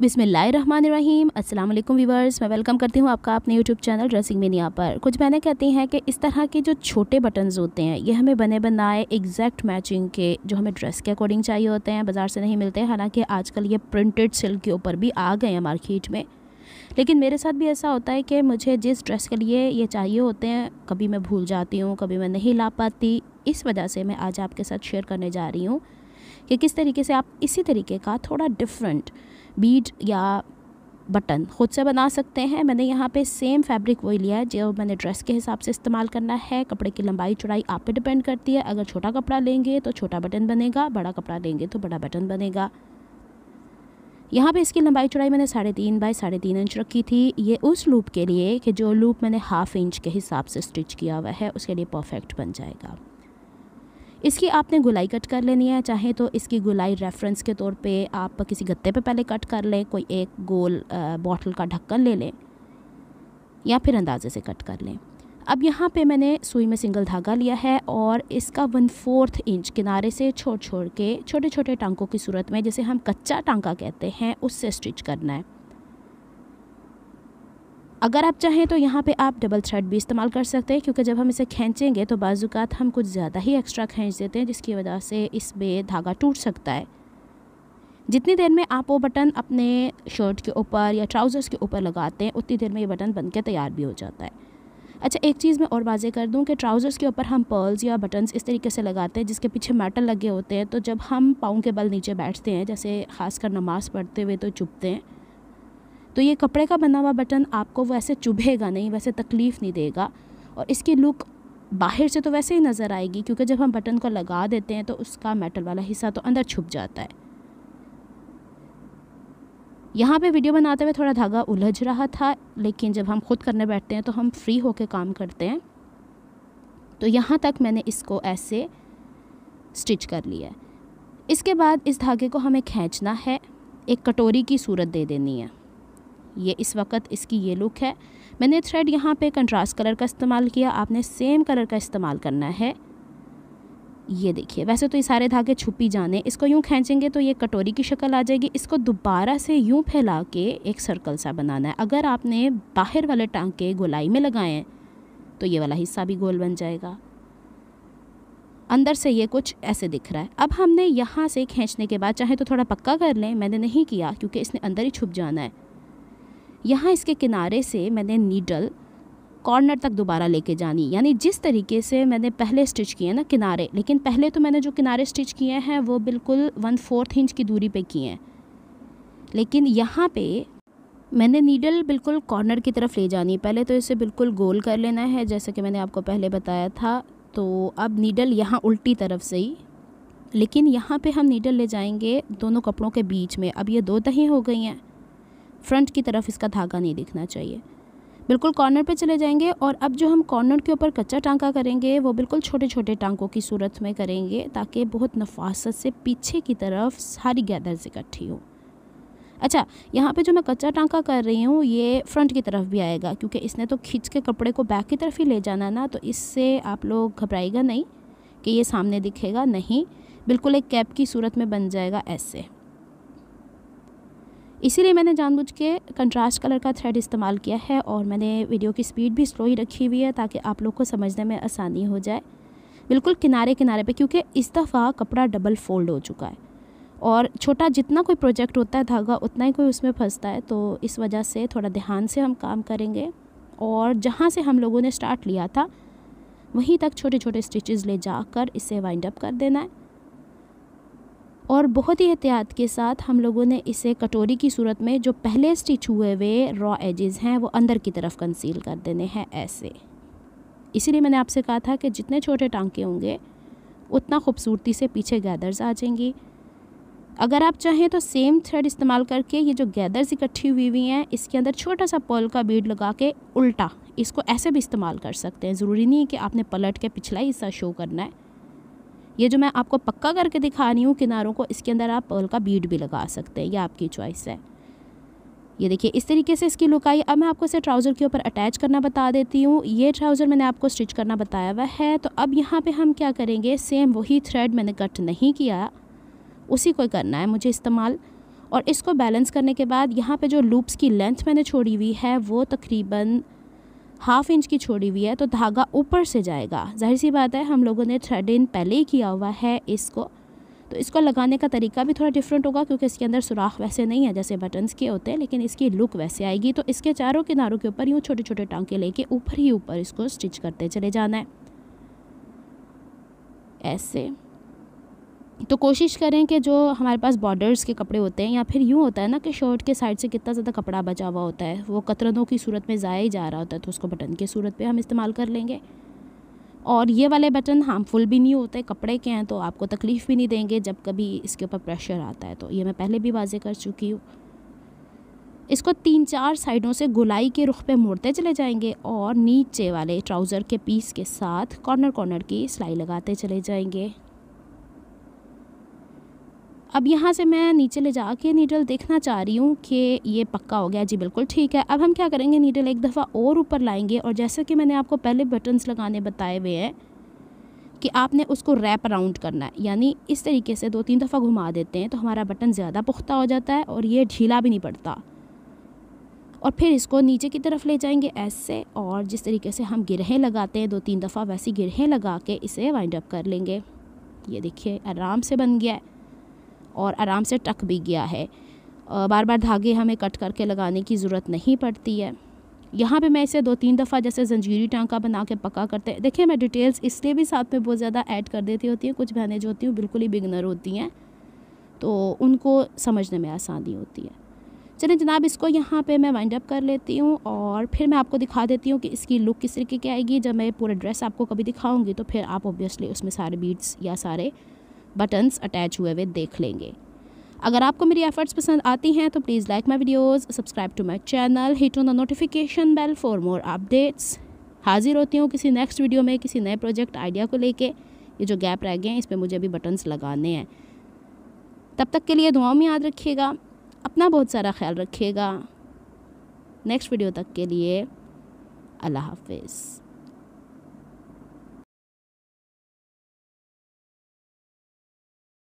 बिसमीम अस्सलाम वीवर्स मैं वेलकम करती हूँ आपका अपने यूट्यूब चैनल ड्रेसिंग मीनिया पर कुछ मैंने कहती हैं कि इस तरह के जो छोटे बटन्स होते हैं ये हमें बने बनाए एग्जैक्ट मैचिंग के जो हमें ड्रेस के अकॉर्डिंग चाहिए होते हैं बाज़ार से नहीं मिलते हालांकि आजकल ये प्रिंटेड सिल्क के ऊपर भी आ गए हैं मार्केट में लेकिन मेरे साथ भी ऐसा होता है कि मुझे जिस ड्रेस के लिए ये चाहिए होते हैं कभी मैं भूल जाती हूँ कभी मैं नहीं ला पाती इस वजह से मैं आज आपके साथ शेयर करने जा रही हूँ कि किस तरीके से आप इसी तरीके का थोड़ा डिफरेंट बीड या बटन ख़ुद से बना सकते हैं मैंने यहाँ पे सेम फैब्रिक वही लिया है जो मैंने ड्रेस के हिसाब से इस्तेमाल करना है कपड़े की लंबाई चौड़ाई आप पे डिपेंड करती है अगर छोटा कपड़ा लेंगे तो छोटा बटन बनेगा बड़ा कपड़ा लेंगे तो बड़ा बटन बनेगा यहाँ पे इसकी लंबाई चौड़ाई मैंने साढ़े तीन बाई साढ़े तीन इंच रखी थी ये उस लूप के लिए कि जो लूप मैंने हाफ़ इंच के हिसाब से स्टिच किया हुआ है उसके लिए परफेक्ट बन जाएगा इसकी आपने गुलाई कट कर लेनी है चाहे तो इसकी गुलाई रेफरेंस के तौर पे आप किसी गत्ते पे पहले कट कर लें कोई एक गोल बॉटल का ढक्कन ले लें या फिर अंदाजे से कट कर लें अब यहाँ पे मैंने सुई में सिंगल धागा लिया है और इसका वन फोर्थ इंच किनारे से छोड़ छोड़ के छोटे छोटे टांकों की सूरत में जैसे हम कच्चा टांका कहते हैं उससे स्टिच करना है अगर आप चाहें तो यहाँ पे आप डबल थ्रेड भी इस्तेमाल कर सकते हैं क्योंकि जब हम इसे खींचेंगे तो बाजूकात हम कुछ ज़्यादा ही एक्स्ट्रा खींच देते हैं जिसकी वजह से इस पर धागा टूट सकता है जितनी देर में आप वो बटन अपने शर्ट के ऊपर या ट्राउज़र्स के ऊपर लगाते हैं उतनी देर में ये बटन बन के तैयार भी हो जाता है अच्छा एक चीज़ मैं और वाजे कर दूं कि ट्राउज़र्स के ऊपर हम पर्ल्स या बटन्स इस तरीके से लगाते हैं जिसके पीछे मेटल लगे होते हैं तो जब हम पाँव के बल नीचे बैठते हैं जैसे खासकर नमाज़ पढ़ते हुए तो चुपते हैं तो ये कपड़े का बना हुआ बटन आपको वैसे चुभेगा नहीं वैसे तकलीफ़ नहीं देगा और इसकी लुक बाहर से तो वैसे ही नज़र आएगी क्योंकि जब हम बटन को लगा देते हैं तो उसका मेटल वाला हिस्सा तो अंदर छुप जाता है यहाँ पे वीडियो बनाते हुए थोड़ा धागा उलझ रहा था लेकिन जब हम खुद करने बैठते हैं तो हम फ्री होकर काम करते हैं तो यहाँ तक मैंने इसको ऐसे स्टिच कर लिया है इसके बाद इस धागे को हमें खींचना है एक कटोरी की सूरत दे देनी है ये इस वक्त इसकी ये लुक है मैंने थ्रेड यहाँ पे कंट्रास्ट कलर का इस्तेमाल किया आपने सेम कलर का इस्तेमाल करना है ये देखिए वैसे तो ये सारे धागे छुप ही जाने इसको यूँ खींचेंगे तो ये कटोरी की शक्ल आ जाएगी इसको दोबारा से यूँ फैला के एक सर्कल सा बनाना है अगर आपने बाहर वाले टांके गोलाई में लगाएँ तो ये वाला हिस्सा भी गोल बन जाएगा अंदर से ये कुछ ऐसे दिख रहा है अब हमने यहाँ से खींचने के बाद चाहे तो थोड़ा पक्का कर लें मैंने नहीं किया क्योंकि इसने अंदर ही छुप जाना है यहाँ इसके किनारे से मैंने नीडल कॉर्नर तक दोबारा लेके जानी यानी जिस तरीके से मैंने पहले स्टिच किए ना किनारे लेकिन पहले तो मैंने जो किनारे स्टिच किए हैं वो बिल्कुल वन फोर्थ इंच की दूरी पे किए हैं लेकिन यहाँ पे मैंने नीडल बिल्कुल कॉर्नर की तरफ ले जानी पहले तो इसे बिल्कुल गोल कर लेना है जैसे कि मैंने आपको पहले बताया था तो अब नीडल यहाँ उल्टी तरफ से ही लेकिन यहाँ पर हम नीडल ले जाएंगे दोनों कपड़ों के बीच में अब ये दो दही हो गई हैं फ्रंट की तरफ इसका धागा नहीं दिखना चाहिए बिल्कुल कॉर्नर पे चले जाएंगे और अब जो हम कॉर्नर के ऊपर कच्चा टांका करेंगे वो बिल्कुल छोटे छोटे टांकों की सूरत में करेंगे ताकि बहुत नफासत से पीछे की तरफ सारी गैदर्स इकट्ठी हो अच्छा यहाँ पे जो मैं कच्चा टांका कर रही हूँ ये फ्रंट की तरफ भी आएगा क्योंकि इसने तो खींच के कपड़े को बैक की तरफ ही ले जाना ना तो इससे आप लोग घबराएगा नहीं कि ये सामने दिखेगा नहीं बिल्कुल एक कैप की सूरत में बन जाएगा ऐसे इसीलिए मैंने जानबूझ के कंट्रास्ट कलर का थ्रेड इस्तेमाल किया है और मैंने वीडियो की स्पीड भी स्लो ही रखी हुई है ताकि आप लोग को समझने में आसानी हो जाए बिल्कुल किनारे किनारे पे क्योंकि इस दफ़ा कपड़ा डबल फोल्ड हो चुका है और छोटा जितना कोई प्रोजेक्ट होता है धागा उतना ही कोई उसमें फंसता है तो इस वजह से थोड़ा ध्यान से हम काम करेंगे और जहाँ से हम लोगों ने स्टार्ट लिया था वहीं तक छोटे छोटे स्टिचेज़ ले जाकर इसे वाइंड अप कर देना है और बहुत ही एहतियात के साथ हम लोगों ने इसे कटोरी की सूरत में जो पहले स्टिच हुए हुए रॉ एजेस हैं वो अंदर की तरफ कंसील कर देने हैं ऐसे इसीलिए मैंने आपसे कहा था कि जितने छोटे टांके होंगे उतना खूबसूरती से पीछे गैदर्स आ जाएंगी अगर आप चाहें तो सेम थ्रेड इस्तेमाल करके ये जो गैदर्स इकट्ठी हुई हुई हैं इसके अंदर छोटा सा पल का बीड लगा के उल्टा इसको ऐसे भी इस्तेमाल कर सकते हैं ज़रूरी नहीं है कि आपने पलट के पिछला हिस्सा शो करना है ये जो मैं आपको पक्का करके दिखा रही हूँ किनारों को इसके अंदर आप पर्ल का बीड भी लगा सकते हैं ये आपकी चॉइस है ये देखिए इस तरीके से इसकी लुक आई अब मैं आपको इसे ट्राउज़र के ऊपर अटैच करना बता देती हूँ ये ट्राउज़र मैंने आपको स्टिच करना बताया हुआ है तो अब यहाँ पे हम क्या करेंगे सेम वही थ्रेड मैंने कट नहीं किया उसी को करना है मुझे इस्तेमाल और इसको बैलेंस करने के बाद यहाँ पे जो लूप्स की लेंथ मैंने छोड़ी हुई है वो तकरीबन हाफ इंच की छोड़ी हुई है तो धागा ऊपर से जाएगा जाहिर सी बात है हम लोगों ने इन पहले ही किया हुआ है इसको तो इसको लगाने का तरीका भी थोड़ा डिफरेंट होगा क्योंकि इसके अंदर सुराख वैसे नहीं है जैसे बटन्स के होते हैं लेकिन इसकी लुक वैसे आएगी तो इसके चारों किनारों के ऊपर यूँ छोटे छोटे टांके लेके ऊपर ही ऊपर इसको स्टिच करते चले जाना है ऐसे तो कोशिश करें कि जो हमारे पास बॉर्डर्स के कपड़े होते हैं या फिर यूँ होता है ना कि शर्ट के साइड से कितना ज़्यादा कपड़ा बचा हुआ होता है वो कतरनों की सूरत में ज़ाया ही जा रहा होता है तो उसको बटन की सूरत पर हम इस्तेमाल कर लेंगे और ये वाले बटन हार्मफुल भी नहीं होते कपड़े के हैं तो आपको तकलीफ़ भी नहीं देंगे जब कभी इसके ऊपर प्रेशर आता है तो ये मैं पहले भी वाजे कर चुकी हूँ इसको तीन चार साइडों से गुलाई के रुख पे मोड़ते चले जाएंगे और नीचे वाले ट्राउज़र के पीस के साथ कॉर्नर कॉर्नर की सिलाई लगाते चले जाएंगे अब यहाँ से मैं नीचे ले जा के नीडल देखना चाह रही हूँ कि ये पक्का हो गया जी बिल्कुल ठीक है अब हम क्या करेंगे नीडल एक दफ़ा और ऊपर लाएंगे और जैसे कि मैंने आपको पहले बटन्स लगाने बताए हुए हैं कि आपने उसको रैप अराउंड करना है यानी इस तरीके से दो तीन दफ़ा घुमा देते हैं तो हमारा बटन ज़्यादा पुख्ता हो जाता है और ये ढीला भी नहीं पड़ता और फिर इसको नीचे की तरफ ले जाएंगे ऐसे और जिस तरीके से हम गिरहें लगाते हैं दो तीन दफ़ा वैसी गिरहें लगा के इसे वाइंड अप कर लेंगे ये देखिए आराम से बन गया है और आराम से टक भी गया है बार बार धागे हमें कट करके लगाने की ज़रूरत नहीं पड़ती है यहाँ पे मैं इसे दो तीन दफ़ा जैसे जंजीरी टांका बना के पका करते हैं देखिए मैं डिटेल्स इसलिए भी साथ में बहुत ज़्यादा ऐड कर देती होती हूँ कुछ बहनें जो होती हैं बिल्कुल ही बिगनर होती हैं तो उनको समझने में आसानी होती है चलें जनाब इसको यहाँ पे मैं वाइंड अप कर लेती हूँ और फिर मैं आपको दिखा देती हूँ कि इसकी लुक किस तरीके की आएगी जब मैं पूरा ड्रेस आपको कभी दिखाऊँगी तो फिर आप ओबियसली उसमें सारे बीट्स या सारे बटन्स अटैच हुए हुए देख लेंगे अगर आपको मेरी एफर्ट्स पसंद आती हैं तो please like my videos subscribe to my channel hit on the notification bell for more updates हाजिर होती हूँ किसी नेक्स्ट वीडियो में किसी नए प्रोजेक्ट आइडिया को लेके ये जो गैप रह गए हैं इस पर मुझे अभी बटन्स लगाने हैं तब तक के लिए दुआओं में याद रखिएगा अपना बहुत सारा ख्याल रखिएगा नेक्स्ट वीडियो तक के लिए अल्लाह हाफिज़